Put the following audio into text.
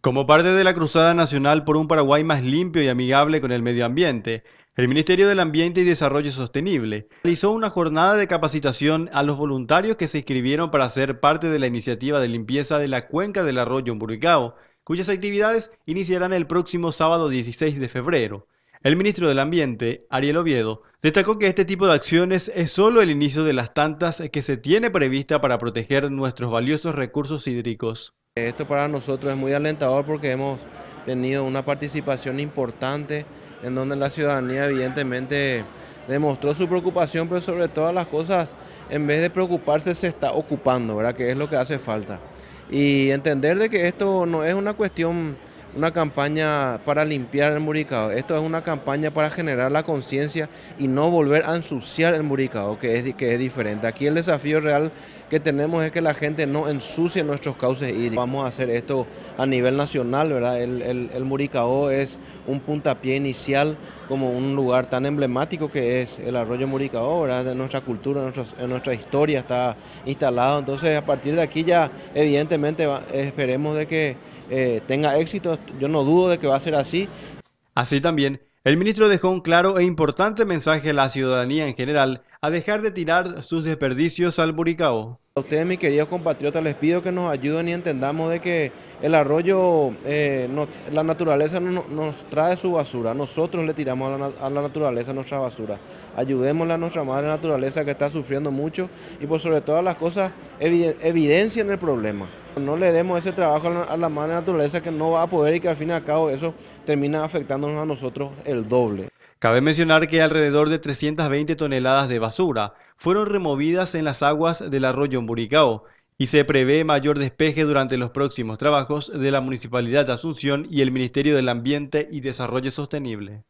Como parte de la Cruzada Nacional por un Paraguay más limpio y amigable con el medio ambiente, el Ministerio del Ambiente y Desarrollo Sostenible realizó una jornada de capacitación a los voluntarios que se inscribieron para ser parte de la iniciativa de limpieza de la cuenca del arroyo Umburicao, cuyas actividades iniciarán el próximo sábado 16 de febrero. El ministro del Ambiente, Ariel Oviedo, destacó que este tipo de acciones es solo el inicio de las tantas que se tiene prevista para proteger nuestros valiosos recursos hídricos. Esto para nosotros es muy alentador porque hemos tenido una participación importante en donde la ciudadanía evidentemente demostró su preocupación, pero sobre todas las cosas, en vez de preocuparse, se está ocupando, ¿verdad? Que es lo que hace falta. Y entender de que esto no es una cuestión una campaña para limpiar el muricao, esto es una campaña para generar la conciencia y no volver a ensuciar el muricao, que es, que es diferente. Aquí el desafío real que tenemos es que la gente no ensucie nuestros cauces ...y Vamos a hacer esto a nivel nacional, ¿verdad? El, el, Muricao es un puntapié inicial como un lugar tan emblemático que es el arroyo Muricao, ¿verdad? De nuestra cultura, de nuestra, historia está instalado. Entonces, a partir de aquí ya, evidentemente, esperemos de que eh, tenga éxito yo no dudo de que va a ser así. Así también, el ministro dejó un claro e importante mensaje a la ciudadanía en general a dejar de tirar sus desperdicios al buricao. A ustedes, mis queridos compatriotas, les pido que nos ayuden y entendamos de que el arroyo, eh, la naturaleza nos trae su basura, nosotros le tiramos a la, naturaleza nuestra basura. Ayudémosle a nuestra madre naturaleza que está sufriendo mucho y por sobre todas las cosas evidencien el problema. No le demos ese trabajo a la, madre naturaleza que no va a poder y que al fin y al cabo eso termina afectándonos a nosotros el doble. Cabe mencionar que alrededor de 320 toneladas de basura fueron removidas en las aguas del arroyo Emburicao y se prevé mayor despeje durante los próximos trabajos de la Municipalidad de Asunción y el Ministerio del Ambiente y Desarrollo Sostenible.